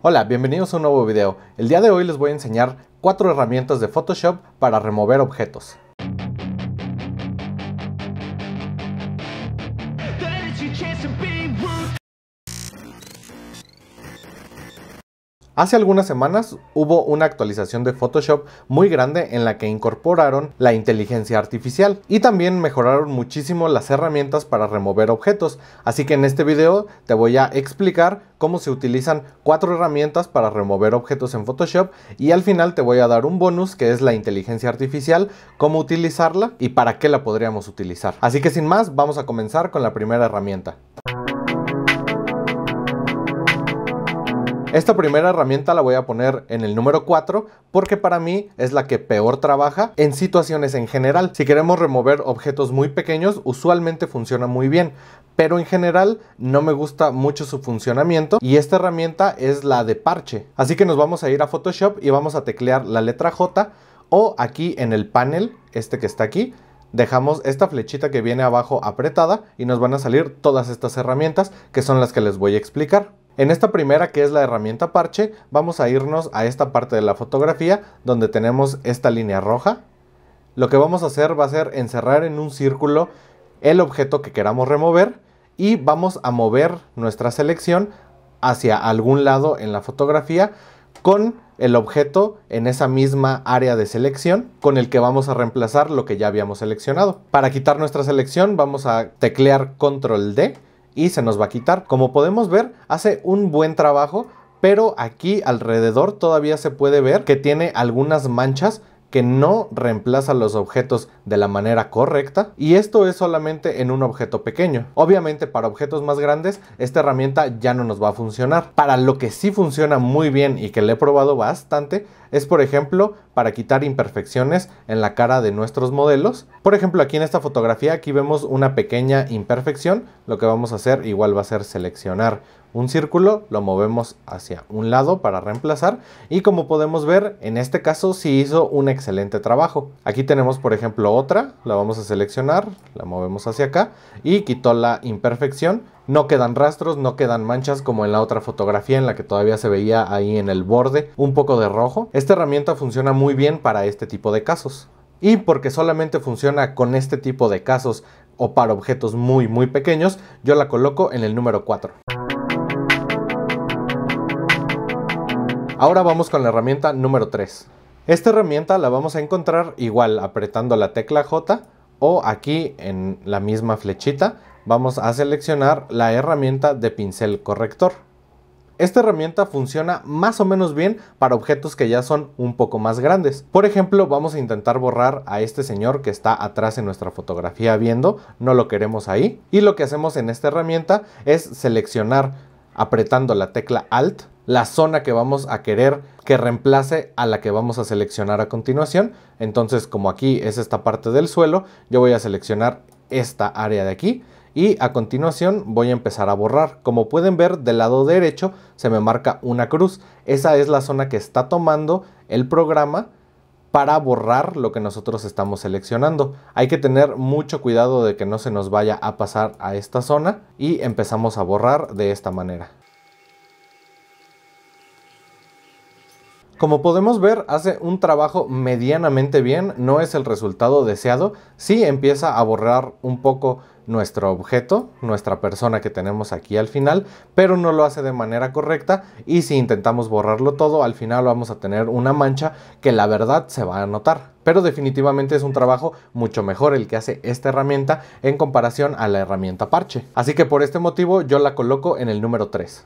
Hola, bienvenidos a un nuevo video. El día de hoy les voy a enseñar cuatro herramientas de Photoshop para remover objetos. Hace algunas semanas hubo una actualización de Photoshop muy grande en la que incorporaron la inteligencia artificial y también mejoraron muchísimo las herramientas para remover objetos, así que en este video te voy a explicar cómo se utilizan cuatro herramientas para remover objetos en Photoshop y al final te voy a dar un bonus que es la inteligencia artificial, cómo utilizarla y para qué la podríamos utilizar. Así que sin más, vamos a comenzar con la primera herramienta. Esta primera herramienta la voy a poner en el número 4 porque para mí es la que peor trabaja en situaciones en general. Si queremos remover objetos muy pequeños, usualmente funciona muy bien, pero en general no me gusta mucho su funcionamiento y esta herramienta es la de parche. Así que nos vamos a ir a Photoshop y vamos a teclear la letra J o aquí en el panel, este que está aquí, dejamos esta flechita que viene abajo apretada y nos van a salir todas estas herramientas que son las que les voy a explicar. En esta primera que es la herramienta parche vamos a irnos a esta parte de la fotografía donde tenemos esta línea roja. Lo que vamos a hacer va a ser encerrar en un círculo el objeto que queramos remover y vamos a mover nuestra selección hacia algún lado en la fotografía con el objeto en esa misma área de selección con el que vamos a reemplazar lo que ya habíamos seleccionado. Para quitar nuestra selección vamos a teclear control D y se nos va a quitar. Como podemos ver, hace un buen trabajo, pero aquí alrededor todavía se puede ver que tiene algunas manchas que no reemplaza los objetos de la manera correcta y esto es solamente en un objeto pequeño. Obviamente para objetos más grandes esta herramienta ya no nos va a funcionar. Para lo que sí funciona muy bien y que le he probado bastante es por ejemplo para quitar imperfecciones en la cara de nuestros modelos. Por ejemplo aquí en esta fotografía aquí vemos una pequeña imperfección, lo que vamos a hacer igual va a ser seleccionar un círculo, lo movemos hacia un lado para reemplazar y como podemos ver, en este caso sí hizo un excelente trabajo. Aquí tenemos por ejemplo otra, la vamos a seleccionar, la movemos hacia acá y quitó la imperfección. No quedan rastros, no quedan manchas como en la otra fotografía en la que todavía se veía ahí en el borde un poco de rojo. Esta herramienta funciona muy bien para este tipo de casos. Y porque solamente funciona con este tipo de casos o para objetos muy muy pequeños, yo la coloco en el número 4. Ahora vamos con la herramienta número 3. Esta herramienta la vamos a encontrar igual apretando la tecla J o aquí en la misma flechita vamos a seleccionar la herramienta de pincel corrector. Esta herramienta funciona más o menos bien para objetos que ya son un poco más grandes. Por ejemplo, vamos a intentar borrar a este señor que está atrás en nuestra fotografía viendo, no lo queremos ahí. Y lo que hacemos en esta herramienta es seleccionar apretando la tecla Alt la zona que vamos a querer que reemplace a la que vamos a seleccionar a continuación. Entonces, como aquí es esta parte del suelo, yo voy a seleccionar esta área de aquí y a continuación voy a empezar a borrar. Como pueden ver del lado derecho se me marca una cruz. Esa es la zona que está tomando el programa para borrar lo que nosotros estamos seleccionando. Hay que tener mucho cuidado de que no se nos vaya a pasar a esta zona y empezamos a borrar de esta manera. Como podemos ver, hace un trabajo medianamente bien, no es el resultado deseado, sí empieza a borrar un poco nuestro objeto, nuestra persona que tenemos aquí al final, pero no lo hace de manera correcta y si intentamos borrarlo todo, al final vamos a tener una mancha que la verdad se va a notar. Pero definitivamente es un trabajo mucho mejor el que hace esta herramienta en comparación a la herramienta parche. Así que por este motivo yo la coloco en el número 3.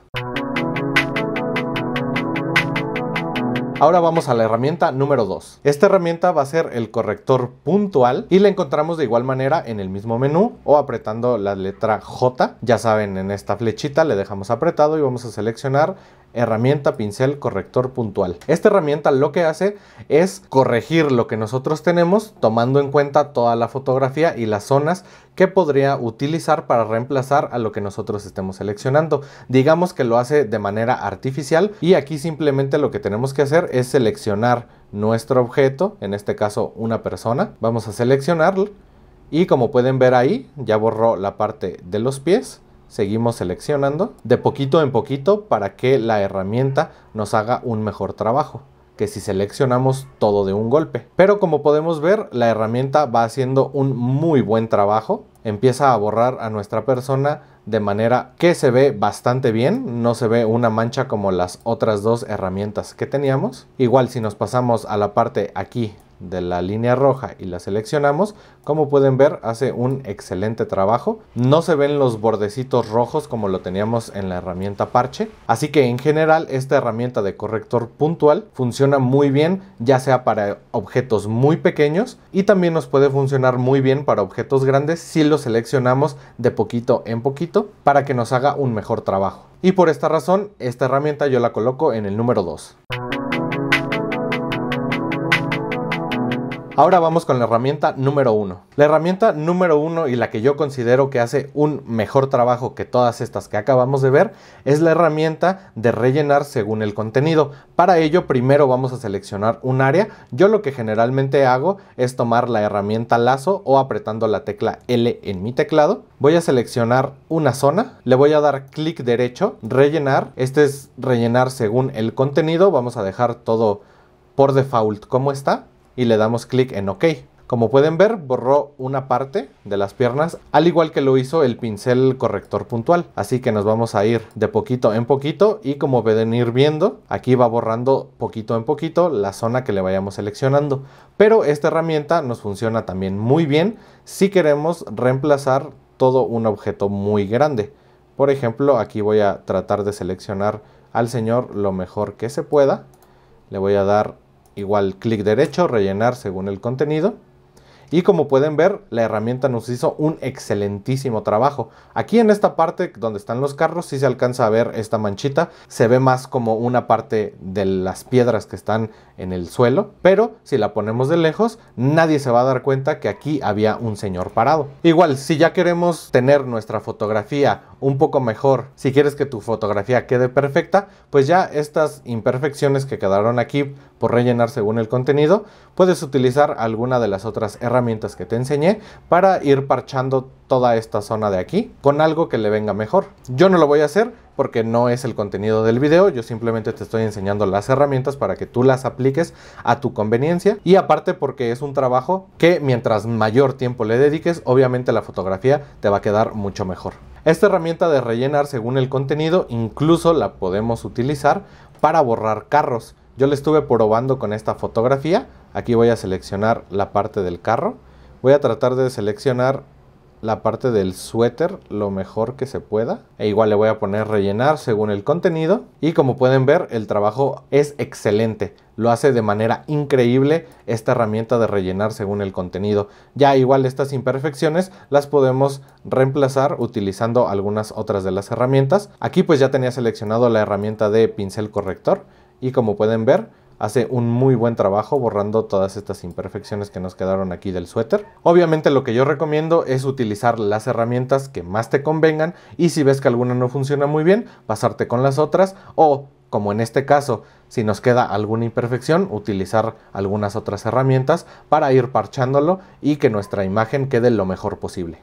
Ahora vamos a la herramienta número 2. Esta herramienta va a ser el corrector puntual y la encontramos de igual manera en el mismo menú o apretando la letra J. Ya saben, en esta flechita le dejamos apretado y vamos a seleccionar herramienta, pincel, corrector puntual. Esta herramienta lo que hace es corregir lo que nosotros tenemos tomando en cuenta toda la fotografía y las zonas que podría utilizar para reemplazar a lo que nosotros estemos seleccionando. Digamos que lo hace de manera artificial y aquí simplemente lo que tenemos que hacer es seleccionar nuestro objeto, en este caso una persona. Vamos a seleccionarlo y como pueden ver ahí ya borró la parte de los pies seguimos seleccionando de poquito en poquito para que la herramienta nos haga un mejor trabajo que si seleccionamos todo de un golpe. Pero como podemos ver, la herramienta va haciendo un muy buen trabajo. Empieza a borrar a nuestra persona de manera que se ve bastante bien, no se ve una mancha como las otras dos herramientas que teníamos. Igual si nos pasamos a la parte aquí de la línea roja y la seleccionamos, como pueden ver hace un excelente trabajo. No se ven los bordecitos rojos como lo teníamos en la herramienta parche. Así que en general esta herramienta de corrector puntual funciona muy bien ya sea para objetos muy pequeños y también nos puede funcionar muy bien para objetos grandes si lo seleccionamos de poquito en poquito para que nos haga un mejor trabajo. Y por esta razón, esta herramienta yo la coloco en el número 2. Ahora vamos con la herramienta número uno. La herramienta número uno y la que yo considero que hace un mejor trabajo que todas estas que acabamos de ver es la herramienta de rellenar según el contenido. Para ello primero vamos a seleccionar un área. Yo lo que generalmente hago es tomar la herramienta lazo o apretando la tecla L en mi teclado. Voy a seleccionar una zona, le voy a dar clic derecho, rellenar. Este es rellenar según el contenido. Vamos a dejar todo por default como está y le damos clic en OK. Como pueden ver, borró una parte de las piernas, al igual que lo hizo el pincel corrector puntual. Así que nos vamos a ir de poquito en poquito y como pueden ir viendo, aquí va borrando poquito en poquito la zona que le vayamos seleccionando. Pero esta herramienta nos funciona también muy bien si queremos reemplazar todo un objeto muy grande. Por ejemplo, aquí voy a tratar de seleccionar al señor lo mejor que se pueda. Le voy a dar igual clic derecho, rellenar según el contenido. Y como pueden ver, la herramienta nos hizo un excelentísimo trabajo. Aquí en esta parte donde están los carros sí se alcanza a ver esta manchita. Se ve más como una parte de las piedras que están en el suelo. Pero si la ponemos de lejos, nadie se va a dar cuenta que aquí había un señor parado. Igual, si ya queremos tener nuestra fotografía un poco mejor. Si quieres que tu fotografía quede perfecta, pues ya estas imperfecciones que quedaron aquí por rellenar según el contenido, puedes utilizar alguna de las otras herramientas que te enseñé para ir parchando toda esta zona de aquí con algo que le venga mejor. Yo no lo voy a hacer porque no es el contenido del video, yo simplemente te estoy enseñando las herramientas para que tú las apliques a tu conveniencia y aparte porque es un trabajo que mientras mayor tiempo le dediques, obviamente la fotografía te va a quedar mucho mejor. Esta herramienta de rellenar según el contenido incluso la podemos utilizar para borrar carros. Yo la estuve probando con esta fotografía. Aquí voy a seleccionar la parte del carro. Voy a tratar de seleccionar la parte del suéter lo mejor que se pueda. E igual le voy a poner rellenar según el contenido. Y como pueden ver, el trabajo es excelente. Lo hace de manera increíble esta herramienta de rellenar según el contenido. Ya igual estas imperfecciones las podemos reemplazar utilizando algunas otras de las herramientas. Aquí pues ya tenía seleccionado la herramienta de pincel corrector. Y como pueden ver, hace un muy buen trabajo borrando todas estas imperfecciones que nos quedaron aquí del suéter. Obviamente lo que yo recomiendo es utilizar las herramientas que más te convengan y si ves que alguna no funciona muy bien, pasarte con las otras o como en este caso, si nos queda alguna imperfección, utilizar algunas otras herramientas para ir parchándolo y que nuestra imagen quede lo mejor posible.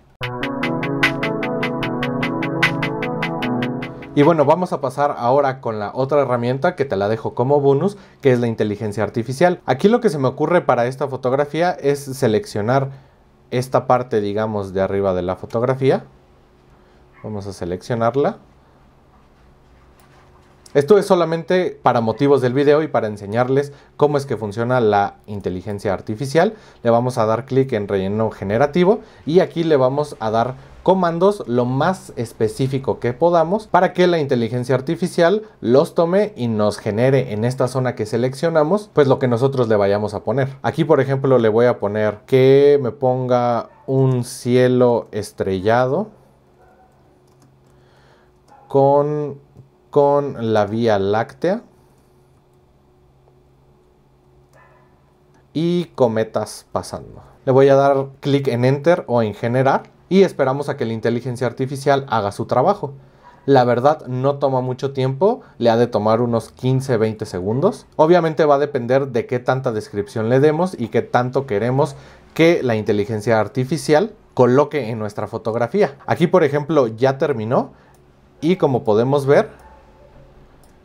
Y bueno, vamos a pasar ahora con la otra herramienta que te la dejo como bonus, que es la inteligencia artificial. Aquí lo que se me ocurre para esta fotografía es seleccionar esta parte, digamos, de arriba de la fotografía. Vamos a seleccionarla. Esto es solamente para motivos del video y para enseñarles cómo es que funciona la inteligencia artificial. Le vamos a dar clic en relleno generativo y aquí le vamos a dar comandos lo más específico que podamos para que la inteligencia artificial los tome y nos genere en esta zona que seleccionamos pues lo que nosotros le vayamos a poner. Aquí por ejemplo le voy a poner que me ponga un cielo estrellado con, con la Vía Láctea y cometas pasando. Le voy a dar clic en Enter o en Generar y esperamos a que la inteligencia artificial haga su trabajo. La verdad no toma mucho tiempo, le ha de tomar unos 15-20 segundos. Obviamente va a depender de qué tanta descripción le demos y qué tanto queremos que la inteligencia artificial coloque en nuestra fotografía. Aquí por ejemplo ya terminó y como podemos ver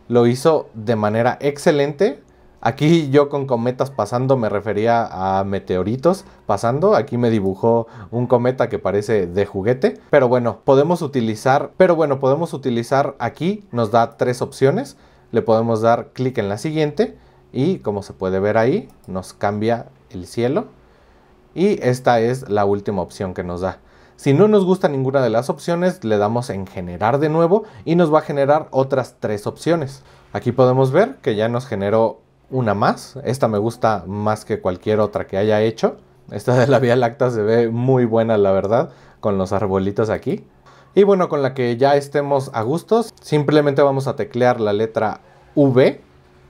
lo hizo de manera excelente Aquí yo con cometas pasando me refería a meteoritos pasando. Aquí me dibujó un cometa que parece de juguete. Pero bueno, podemos utilizar, pero bueno, podemos utilizar aquí, nos da tres opciones. Le podemos dar clic en la siguiente y como se puede ver ahí, nos cambia el cielo. Y esta es la última opción que nos da. Si no nos gusta ninguna de las opciones, le damos en generar de nuevo y nos va a generar otras tres opciones. Aquí podemos ver que ya nos generó una más. Esta me gusta más que cualquier otra que haya hecho. Esta de la Vía lacta se ve muy buena, la verdad, con los arbolitos aquí. Y bueno, con la que ya estemos a gustos, simplemente vamos a teclear la letra V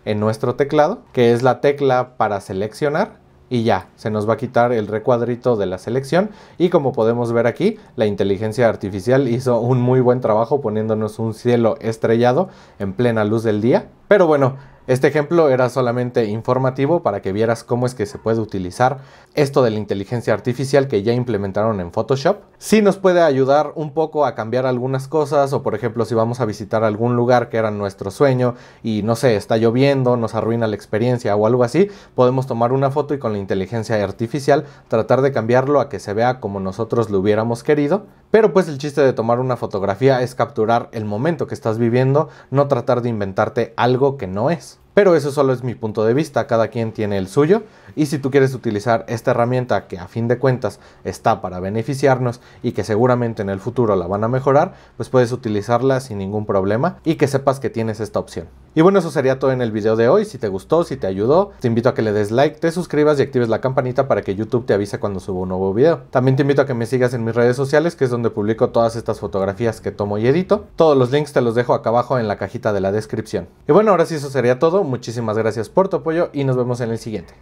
en nuestro teclado, que es la tecla para seleccionar. Y ya, se nos va a quitar el recuadrito de la selección. Y como podemos ver aquí, la inteligencia artificial hizo un muy buen trabajo poniéndonos un cielo estrellado en plena luz del día. Pero bueno, este ejemplo era solamente informativo para que vieras cómo es que se puede utilizar esto de la inteligencia artificial que ya implementaron en Photoshop. si nos puede ayudar un poco a cambiar algunas cosas o por ejemplo si vamos a visitar algún lugar que era nuestro sueño y no sé, está lloviendo, nos arruina la experiencia o algo así, podemos tomar una foto y con la inteligencia artificial tratar de cambiarlo a que se vea como nosotros lo hubiéramos querido. Pero pues el chiste de tomar una fotografía es capturar el momento que estás viviendo, no tratar de inventarte algo que no es. Pero eso solo es mi punto de vista, cada quien tiene el suyo y si tú quieres utilizar esta herramienta que a fin de cuentas está para beneficiarnos y que seguramente en el futuro la van a mejorar, pues puedes utilizarla sin ningún problema y que sepas que tienes esta opción. Y bueno, eso sería todo en el video de hoy. Si te gustó, si te ayudó, te invito a que le des like, te suscribas y actives la campanita para que YouTube te avise cuando subo un nuevo video. También te invito a que me sigas en mis redes sociales, que es donde publico todas estas fotografías que tomo y edito. Todos los links te los dejo acá abajo en la cajita de la descripción. Y bueno, ahora sí, eso sería todo. Muchísimas gracias por tu apoyo y nos vemos en el siguiente.